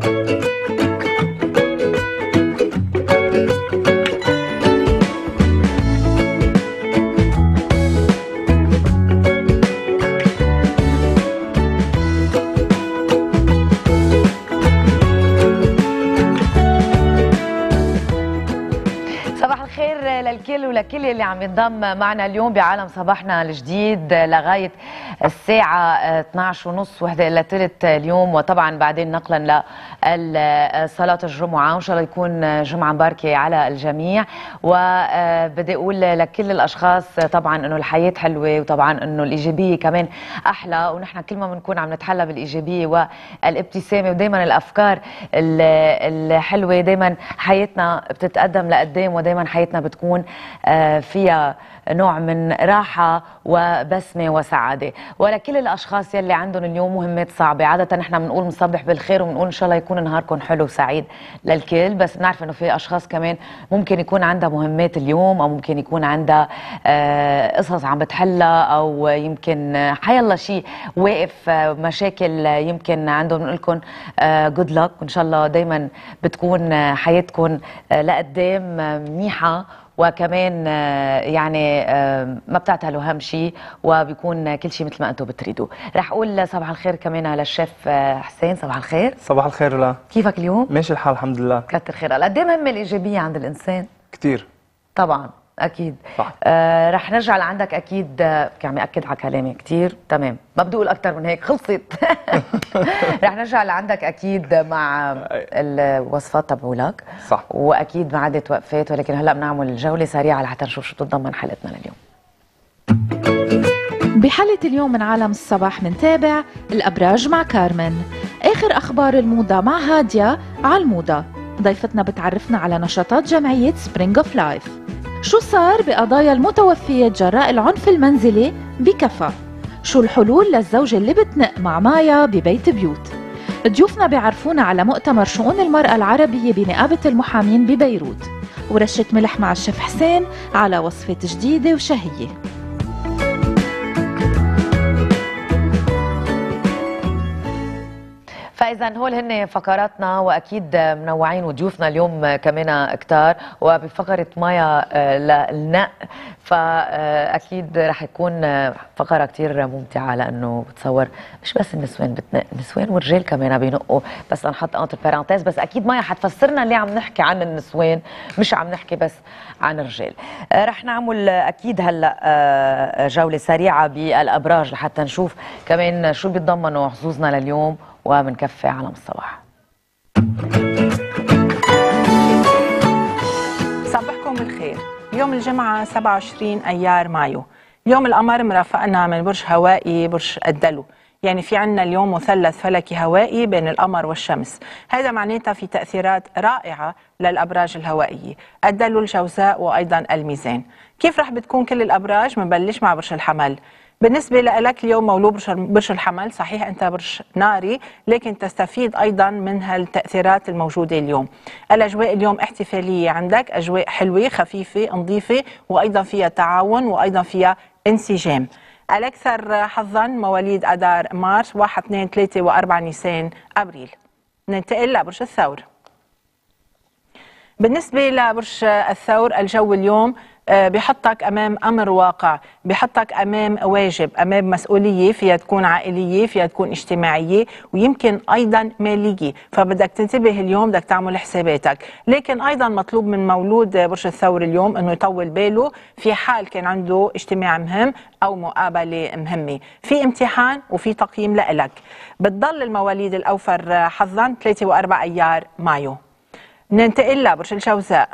Thank you. الخير للكل ولكل اللي عم ينضم معنا اليوم بعالم صباحنا الجديد لغاية الساعة 12 ونص وحدة إلى ثلث اليوم وطبعا بعدين نقلا لصلاة الجمعة وإن شاء الله يكون جمعة مباركة على الجميع وبدي أقول لكل الأشخاص طبعا أنه الحياة حلوة وطبعا أنه الإيجابية كمان أحلى ونحن كل ما بنكون عم نتحلى بالإيجابية والابتسامة ودايما الأفكار الحلوة دايما حياتنا بتتقدم لقدام ودايما حياتنا حياتنا بتكون آه، فيها نوع من راحة وبسمة وسعادة ولكل الأشخاص يلي عندهم اليوم مهمات صعبة عادة نحن بنقول مصبح بالخير وبنقول إن شاء الله يكون نهاركم حلو وسعيد للكل بس بنعرف إنه في أشخاص كمان ممكن يكون عندها مهمات اليوم أو ممكن يكون عندها آه، قصص عم بتحلها أو يمكن آه، حيالله شيء واقف مشاكل يمكن عندهم بنقول لكم جود لك وإن شاء الله دايما بتكون حياتكم لقدام منيحة وكمان آه، يعني آه، ما بتعتلوا هم شيء وبيكون كل شيء مثل ما انتم بتريدوا رح اقول صباح الخير كمان على الشيف آه، حسين صباح الخير صباح الخير لا كيفك اليوم ماشي الحال الحمد لله كتر خير قد ايه مهمه الايجابيه عند الانسان كثير طبعا اكيد صح آه رح نرجع لعندك اكيد آه، عم ياكد على كلامي كثير تمام ما بدي اقول اكثر من هيك خلصت رح نرجع لعندك اكيد مع الوصفات تبعولك صح واكيد ما عادت وقفات ولكن هلا بنعمل جوله سريعه لحتى نشوف شو بتتضمن حلقتنا لليوم بحلقة اليوم من عالم الصباح منتابع الأبراج مع كارمن آخر أخبار الموضة مع هادية على الموضة ضيفتنا بتعرفنا على نشاطات جمعية سبرينج اوف لايف شو صار بقضايا المتوفية جراء العنف المنزلي بكفا؟ شو الحلول للزوجة اللي بتنق مع مايا ببيت بيوت؟ ضيوفنا بيعرفونا على مؤتمر شؤون المرأة العربية بنقابة المحامين ببيروت ورشة ملح مع الشيف حسين على وصفة جديدة وشهية فاذا هول هن فقراتنا واكيد منوعين وضيوفنا اليوم كمان كتار وبفقره مايا آه، للنق فاكيد رح يكون فقره كتير ممتعه لانه بتصور مش بس النسوان بتنق النسوان والرجال كمان بينقوا بس نحط انتر بارانتيز بس اكيد مايا حتفسرنا ليه عم نحكي عن النسوان مش عم نحكي بس عن الرجال آه، رح نعمل اكيد هلا آه، جوله سريعه بالابراج لحتى نشوف كمان شو بيتضمنوا حظوظنا لليوم وبنكفي عالم الصباح صبحكم بالخير يوم الجمعة 27 أيار مايو يوم القمر مرافقنا من برج هوائي برج الدلو يعني في عنا اليوم مثلث فلكي هوائي بين القمر والشمس هذا معناتها في تأثيرات رائعة للأبراج الهوائية الدلو الجوزاء وأيضا الميزان كيف رح بتكون كل الأبراج؟ منبلش مع برج الحمل بالنسبة لك اليوم مولود برش الحمل صحيح أنت برش ناري لكن تستفيد أيضا من هالتأثيرات الموجودة اليوم الأجواء اليوم احتفالية عندك أجواء حلوة خفيفة نظيفة وأيضا فيها تعاون وأيضا فيها انسجام الأكثر حظا مواليد أدار مارس 1 2 3 و4 نيسان أبريل ننتقل لبرج الثور بالنسبة لبرج الثور الجو اليوم آه، بحطك امام امر واقع بحطك امام واجب امام مسؤوليه فيها تكون عائليه فيها تكون اجتماعيه ويمكن ايضا ماليه فبدك تنتبه اليوم بدك تعمل حساباتك لكن ايضا مطلوب من مولود برج الثور اليوم انه يطول باله في حال كان عنده اجتماع مهم او مقابله مهمه في امتحان وفي تقييم لإلك بتضل المواليد الاوفر حظا 3 و4 ايار مايو ننتقل لبرج الجوزاء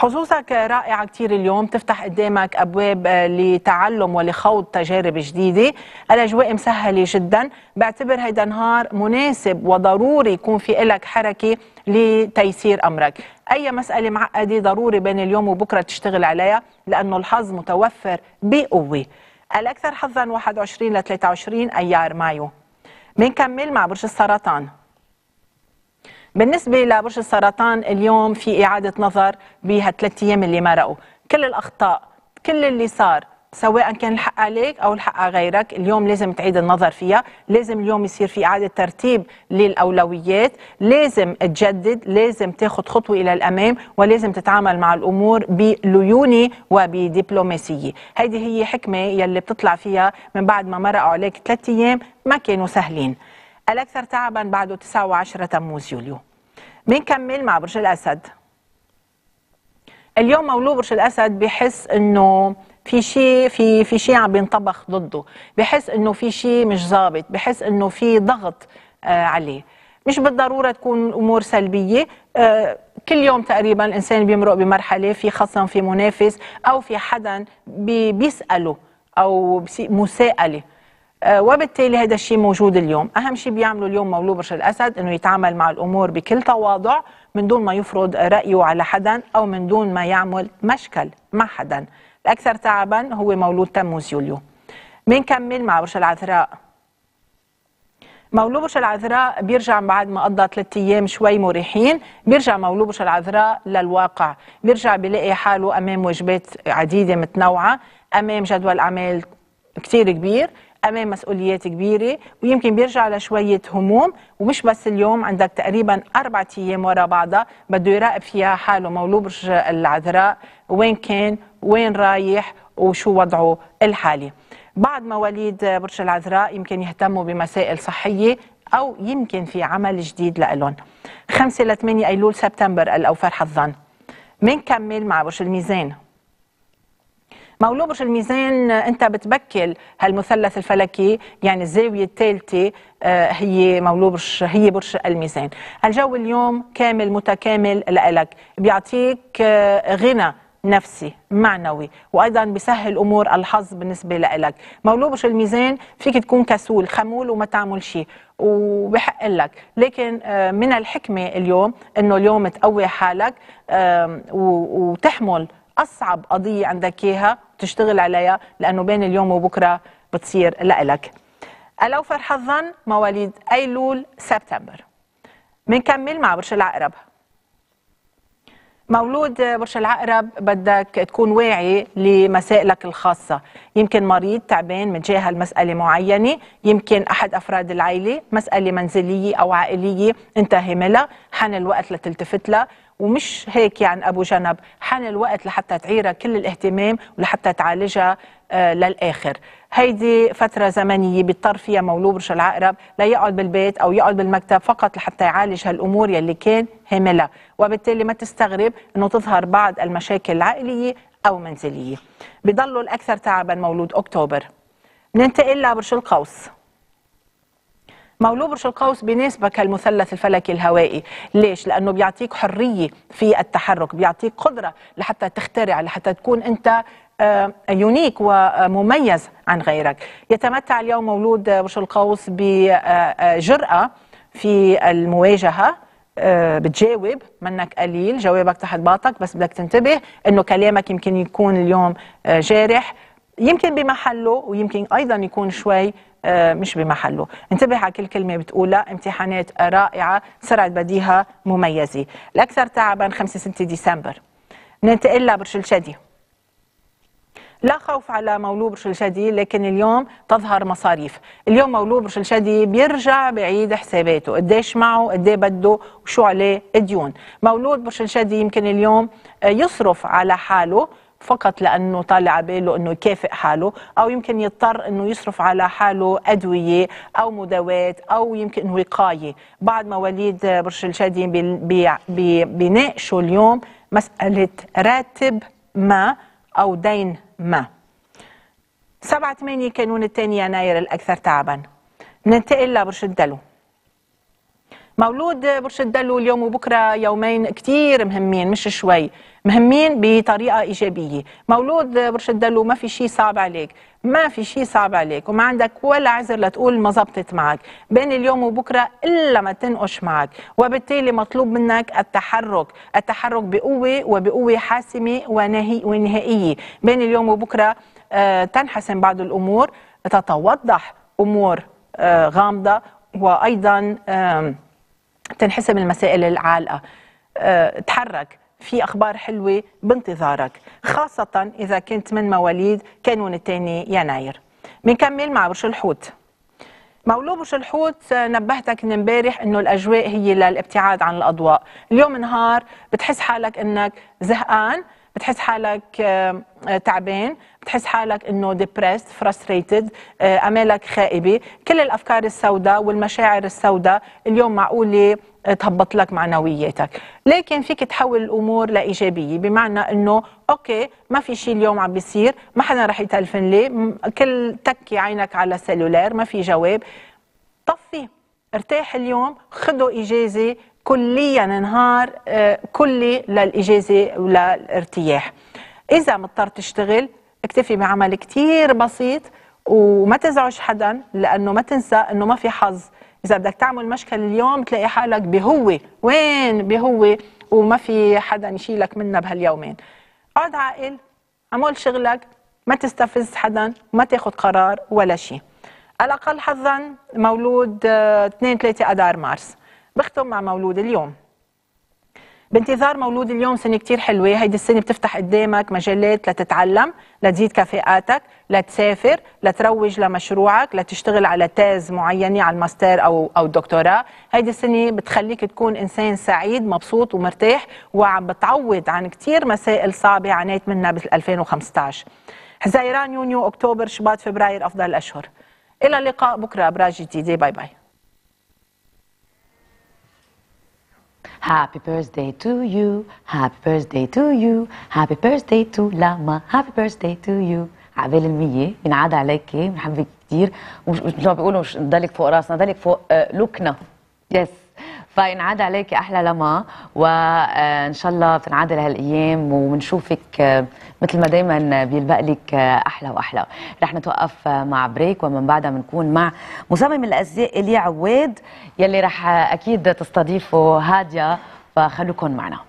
حظوظك رائعة كتير اليوم تفتح قدامك أبواب آه، لتعلم ولخوض تجارب جديدة الأجواء مسهلة جدا بعتبر هيدا نهار مناسب وضروري يكون في إلك حركة لتيسير أمرك أي مسألة معقدة ضروري بين اليوم وبكرة تشتغل عليها لأنه الحظ متوفر بقوة الأكثر حظا 21 ل 23 أيار مايو بنكمل مع برج السرطان بالنسبة لبرج السرطان اليوم في إعادة نظر بهالثلاث أيام اللي مرقوا كل الأخطاء كل اللي صار سواء كان الحق عليك او الحق على غيرك اليوم لازم تعيد النظر فيها لازم اليوم يصير في اعاده ترتيب للاولويات لازم تجدد لازم تاخذ خطوه الى الامام ولازم تتعامل مع الامور بليونه وبدبلوماسيه هذه هي حكمه يلي بتطلع فيها من بعد ما مرقوا عليك ثلاث ايام ما كانوا سهلين الاكثر تعبا بعده 9 و10 تموز يوليو بنكمل مع برج الاسد اليوم مولود برج الاسد بحس انه في شيء في في شيء عم بينطبخ ضده بحس انه في شيء مش ظابط بحس انه في ضغط آه عليه مش بالضروره تكون امور سلبيه آه كل يوم تقريبا الانسان بيمرق بمرحله في خصم في منافس او في حدا بي بيساله او مساءله آه، وبالتالي هذا الشيء موجود اليوم أهم شيء بيعمله اليوم مولو بشر الأسد أنه يتعامل مع الأمور بكل تواضع من دون ما يفرض رأيه على حدا أو من دون ما يعمل مشكل مع حدا الأكثر تعبا هو مولود تموز يوليو بنكمل مع برج العذراء مولو برج العذراء بيرجع بعد ما قضى ثلاث ايام شوي مريحين بيرجع مولو برج العذراء للواقع بيرجع بيلاقي حاله امام واجبات عديده متنوعه امام جدول اعمال كثير كبير امام مسؤوليات كبيره ويمكن بيرجع لشويه هموم ومش بس اليوم عندك تقريبا اربع ايام ورا بعضها بده يراقب فيها حاله مولود برج العذراء وين كان وين رايح وشو وضعه الحالي بعد مواليد برج العذراء يمكن يهتموا بمسائل صحيه او يمكن في عمل جديد لالهم. 5 ل 8 ايلول سبتمبر الاوفر حظا منكمل مع برج الميزان برج الميزان انت بتبكل هالمثلث الفلكي يعني الزاويه الثالثه آه، هي برج هي برج الميزان الجو اليوم كامل متكامل لإلك بيعطيك آه، غنى نفسي معنوي وايضا بسهل امور الحظ بالنسبه لك مولوبش الميزان فيك تكون كسول خمول وما تعمل شيء وبحق لك لكن آه، من الحكمه اليوم انه اليوم تقوي حالك وتحمل اصعب قضيه عندك اياها تشتغل عليها لانه بين اليوم وبكره بتصير لإلك الاوفر حظا مواليد ايلول سبتمبر بنكمل مع برج العقرب مولود برج العقرب بدك تكون واعي لمسائلك الخاصة يمكن مريض تعبان متجاهل مسألة معينة يمكن أحد أفراد العائلة مسألة منزلية أو عائلية انت هملها حان الوقت لتلتفت لها ومش هيك يعني ابو جنب حان الوقت لحتى تعيرها كل الاهتمام ولحتى تعالجها آه، للاخر هيدي فتره زمنيه بيضطر فيها مولود برج العقرب لا يقعد بالبيت او يقعد بالمكتب فقط لحتى يعالج هالامور يلي كان هاملها وبالتالي ما تستغرب انه تظهر بعض المشاكل العائليه او منزليه بضلوا الاكثر تعبا مولود اكتوبر ننتقل لبرج القوس مولو برج القوس بيناسبك المثلث الفلكي الهوائي ليش؟ لأنه بيعطيك حرية في التحرك بيعطيك قدرة لحتى تخترع لحتى تكون أنت يونيك آه، ومميز عن غيرك يتمتع اليوم مولود برج القوس بجرأة آه، آه، في المواجهة بتجاوب منك قليل جوابك تحت باطك بس بدك تنتبه انه كلامك يمكن يكون اليوم جارح يمكن بمحله ويمكن ايضا يكون شوي آه، مش بمحله انتبه على كل كلمة بتقولها امتحانات رائعة سرعة بديهة مميزة الأكثر تعبا 5 ديسمبر ننتقل لبرج الجدي لا خوف على مولود برج الشدي لكن اليوم تظهر مصاريف اليوم مولود برج الشدي بيرجع بعيد حساباته قديش معه قدي بده وشو عليه الديون مولود برج الشدي يمكن اليوم آه، يصرف على حاله فقط لانه طالع باله انه يكافئ حاله او يمكن يضطر انه يصرف على حاله ادويه او مداوات او يمكن وقايه بعض مواليد برج الشادي بيناقشوا اليوم مساله راتب ما او دين ما 7 8 كانون الثاني يناير الاكثر تعبا ننتقل لبرج الدلو مولود برج الدلو اليوم وبكره يومين كثير مهمين مش شوي مهمين بطريقه ايجابيه مولود برج الدلو ما في شيء صعب عليك ما في شيء صعب عليك وما عندك ولا عذر لتقول ما زبطت معك بين اليوم وبكره الا ما تنقش معك وبالتالي مطلوب منك التحرك التحرك بقوه وبقوه حاسمه ونهائيه بين اليوم وبكره آه، تنحسم بعض الامور تتوضح امور آه، غامضه وايضا تنحسب المسائل العالقه أه، تحرك في اخبار حلوه بانتظارك خاصه اذا كنت من مواليد كانون الثاني يناير بنكمل مع برج الحوت مولو برج الحوت أه، نبهتك من امبارح انه الاجواء هي للابتعاد عن الاضواء اليوم نهار بتحس حالك انك زهقان بتحس حالك آه، تعبان بتحس حالك انه ديبرست فرستريتد آه، امالك خائبه كل الافكار السوداء والمشاعر السوداء اليوم معقوله آه، تهبط لك معنوياتك لكن فيك تحول الامور لايجابيه بمعنى انه اوكي ما في شيء اليوم عم بيصير ما حدا رح يتلفن لي كل تكي عينك على السلولار ما في جواب طفي ارتاح اليوم خذوا اجازه كليا نهار آه، كلي للاجازه وللارتياح اذا مضطر تشتغل اكتفي بعمل كتير بسيط وما تزعج حدا لانه ما تنسى انه ما في حظ اذا بدك تعمل مشكل اليوم تلاقي حالك بهوه وين بهوه وما في حدا يشيلك منها بهاليومين اقعد عاقل عمل شغلك ما تستفز حدا ما تاخذ قرار ولا شيء الاقل حظا مولود 2 آه، 3 اذار مارس بختم مع مولود اليوم بانتظار مولود اليوم سنة كتير حلوة هيدي السنة بتفتح قدامك مجالات لتتعلم لتزيد كفاءاتك لتسافر لتروج لمشروعك لتشتغل على تاز معينة على الماستر أو أو الدكتوراه هيدي السنة بتخليك تكون إنسان سعيد مبسوط ومرتاح وعم بتعوض عن كتير مسائل صعبة عانيت منها بال 2015 حزيران يونيو أكتوبر شباط فبراير أفضل الأشهر إلى اللقاء بكرة أبراج جديدة باي باي Happy birthday to you, happy birthday to you, happy birthday to Lama, happy birthday to you. عبال المية بنعاد عليكي بنحبك كتير ومش مش بيقولوا مش ضلك فوق راسنا ضلك فوق لوكنا. يس. Yes. فينعاد عليك احلى لما وان شاء الله تنعاد لهالايام وبنشوفك آه، مثل ما دايما آه، بيلبق لك آه، احلى واحلى رح نتوقف مع بريك ومن بعدها بنكون مع مصمم الازياء الي عواد يلي رح اكيد تستضيفه هاديه فخلوكم معنا